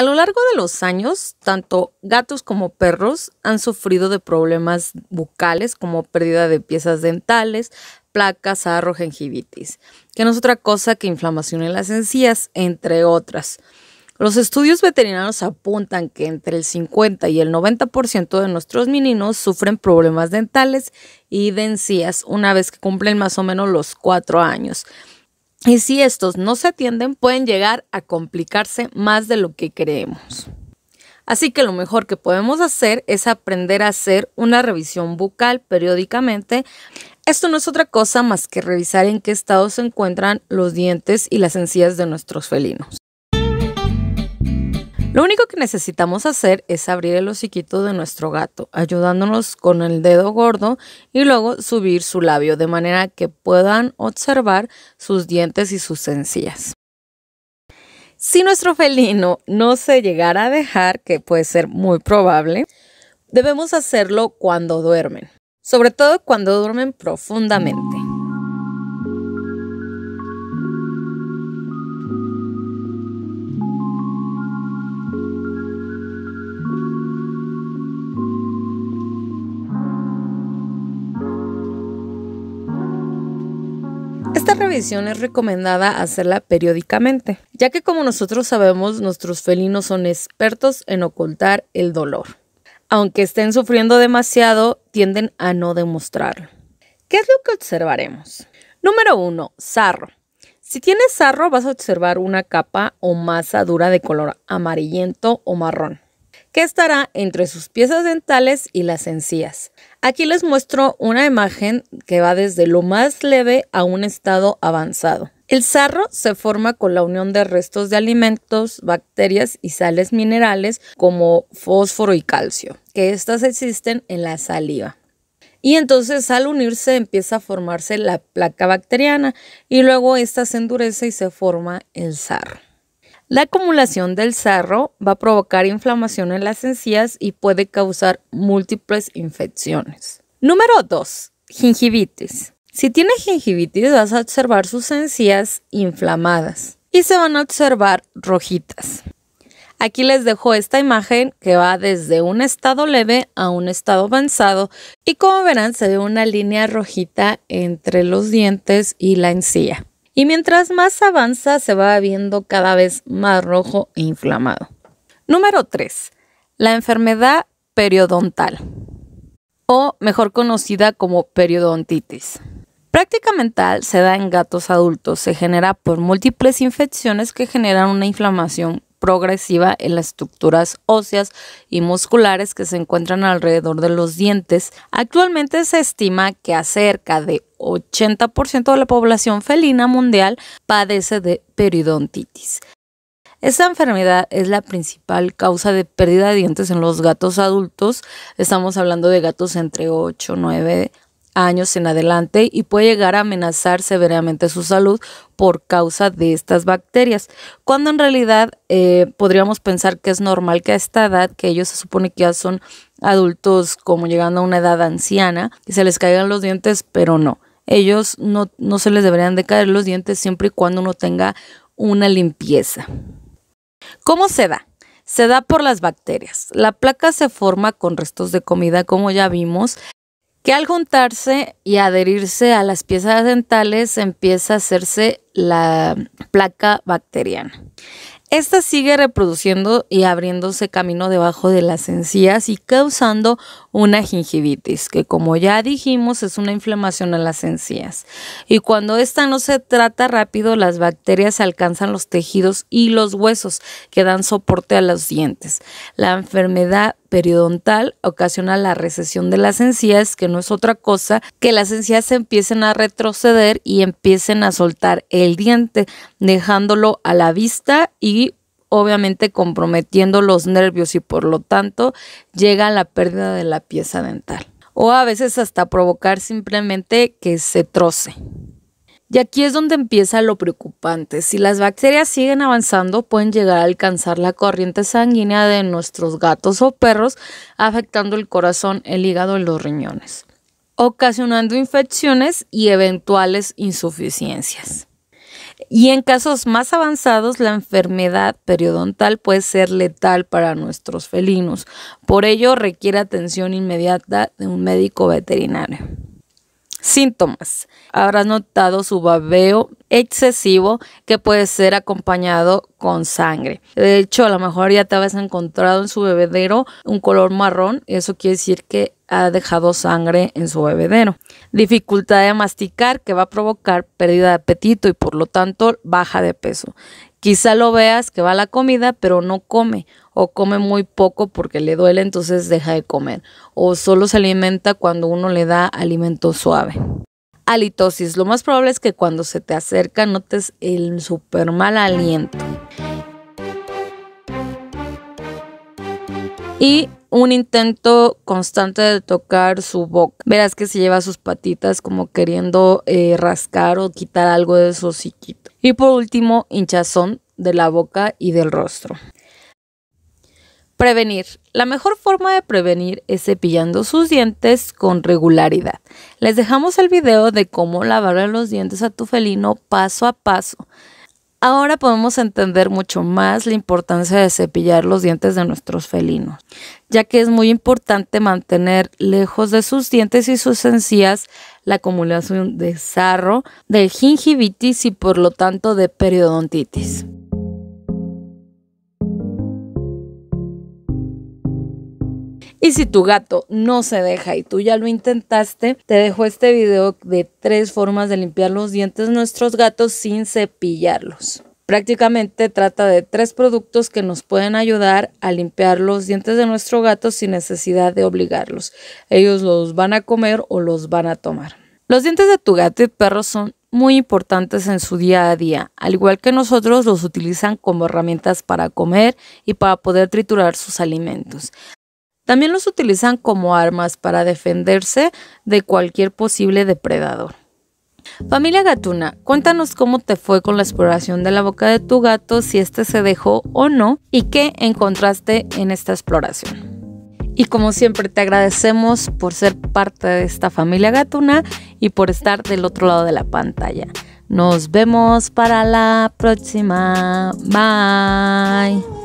A lo largo de los años, tanto gatos como perros han sufrido de problemas bucales como pérdida de piezas dentales, placas, arro, gingivitis, que no es otra cosa que inflamación en las encías, entre otras. Los estudios veterinarios apuntan que entre el 50 y el 90% de nuestros meninos sufren problemas dentales y de encías una vez que cumplen más o menos los 4 años. Y si estos no se atienden, pueden llegar a complicarse más de lo que creemos. Así que lo mejor que podemos hacer es aprender a hacer una revisión bucal periódicamente. Esto no es otra cosa más que revisar en qué estado se encuentran los dientes y las encías de nuestros felinos. Lo único que necesitamos hacer es abrir el hociquito de nuestro gato, ayudándonos con el dedo gordo y luego subir su labio de manera que puedan observar sus dientes y sus encías. Si nuestro felino no se llegara a dejar, que puede ser muy probable, debemos hacerlo cuando duermen, sobre todo cuando duermen profundamente. revisión es recomendada hacerla periódicamente, ya que como nosotros sabemos, nuestros felinos son expertos en ocultar el dolor. Aunque estén sufriendo demasiado, tienden a no demostrarlo. ¿Qué es lo que observaremos? Número 1. Sarro. Si tienes sarro vas a observar una capa o masa dura de color amarillento o marrón, que estará entre sus piezas dentales y las encías. Aquí les muestro una imagen que va desde lo más leve a un estado avanzado. El sarro se forma con la unión de restos de alimentos, bacterias y sales minerales como fósforo y calcio, que estas existen en la saliva. Y entonces al unirse empieza a formarse la placa bacteriana y luego esta se endurece y se forma el sarro. La acumulación del sarro va a provocar inflamación en las encías y puede causar múltiples infecciones. Número 2. Gingivitis. Si tienes gingivitis vas a observar sus encías inflamadas y se van a observar rojitas. Aquí les dejo esta imagen que va desde un estado leve a un estado avanzado y como verán se ve una línea rojita entre los dientes y la encía y mientras más avanza se va viendo cada vez más rojo e inflamado. Número 3. La enfermedad periodontal o mejor conocida como periodontitis. Prácticamente se da en gatos adultos, se genera por múltiples infecciones que generan una inflamación progresiva en las estructuras óseas y musculares que se encuentran alrededor de los dientes. Actualmente se estima que acerca de 80% de la población felina mundial padece de periodontitis. Esta enfermedad es la principal causa de pérdida de dientes en los gatos adultos. Estamos hablando de gatos entre 8, 9 años en adelante y puede llegar a amenazar severamente su salud por causa de estas bacterias, cuando en realidad eh, podríamos pensar que es normal que a esta edad, que ellos se supone que ya son adultos como llegando a una edad anciana, que se les caigan los dientes, pero no, ellos no, no se les deberían de caer los dientes siempre y cuando uno tenga una limpieza. ¿Cómo se da? Se da por las bacterias. La placa se forma con restos de comida, como ya vimos, que al juntarse y adherirse a las piezas dentales empieza a hacerse la placa bacteriana. Esta sigue reproduciendo y abriéndose camino debajo de las encías y causando una gingivitis, que como ya dijimos es una inflamación en las encías. Y cuando esta no se trata rápido, las bacterias alcanzan los tejidos y los huesos que dan soporte a los dientes. La enfermedad periodontal ocasiona la recesión de las encías, que no es otra cosa que las encías empiecen a retroceder y empiecen a soltar el diente, dejándolo a la vista y obviamente comprometiendo los nervios y por lo tanto llega a la pérdida de la pieza dental o a veces hasta provocar simplemente que se troce. Y aquí es donde empieza lo preocupante. Si las bacterias siguen avanzando, pueden llegar a alcanzar la corriente sanguínea de nuestros gatos o perros, afectando el corazón, el hígado y los riñones, ocasionando infecciones y eventuales insuficiencias. Y en casos más avanzados, la enfermedad periodontal puede ser letal para nuestros felinos. Por ello, requiere atención inmediata de un médico veterinario. Síntomas. Habrás notado su babeo excesivo que puede ser acompañado con sangre. De hecho, a lo mejor ya te habías encontrado en su bebedero un color marrón, eso quiere decir que ha dejado sangre en su bebedero. Dificultad de masticar que va a provocar pérdida de apetito y por lo tanto baja de peso. Quizá lo veas que va a la comida pero no come o come muy poco porque le duele entonces deja de comer o solo se alimenta cuando uno le da alimento suave halitosis. Lo más probable es que cuando se te acerca notes el super mal aliento. Y un intento constante de tocar su boca. Verás que se lleva sus patitas como queriendo eh, rascar o quitar algo de su hociquito. Y por último, hinchazón de la boca y del rostro. Prevenir. La mejor forma de prevenir es cepillando sus dientes con regularidad. Les dejamos el video de cómo lavar los dientes a tu felino paso a paso. Ahora podemos entender mucho más la importancia de cepillar los dientes de nuestros felinos, ya que es muy importante mantener lejos de sus dientes y sus encías la acumulación de sarro, de gingivitis y por lo tanto de periodontitis. Y si tu gato no se deja y tú ya lo intentaste, te dejo este video de tres formas de limpiar los dientes de nuestros gatos sin cepillarlos. Prácticamente trata de tres productos que nos pueden ayudar a limpiar los dientes de nuestro gato sin necesidad de obligarlos. Ellos los van a comer o los van a tomar. Los dientes de tu gato y perro son muy importantes en su día a día. Al igual que nosotros, los utilizan como herramientas para comer y para poder triturar sus alimentos. También los utilizan como armas para defenderse de cualquier posible depredador. Familia Gatuna, cuéntanos cómo te fue con la exploración de la boca de tu gato, si éste se dejó o no y qué encontraste en esta exploración. Y como siempre te agradecemos por ser parte de esta familia Gatuna y por estar del otro lado de la pantalla. Nos vemos para la próxima. Bye.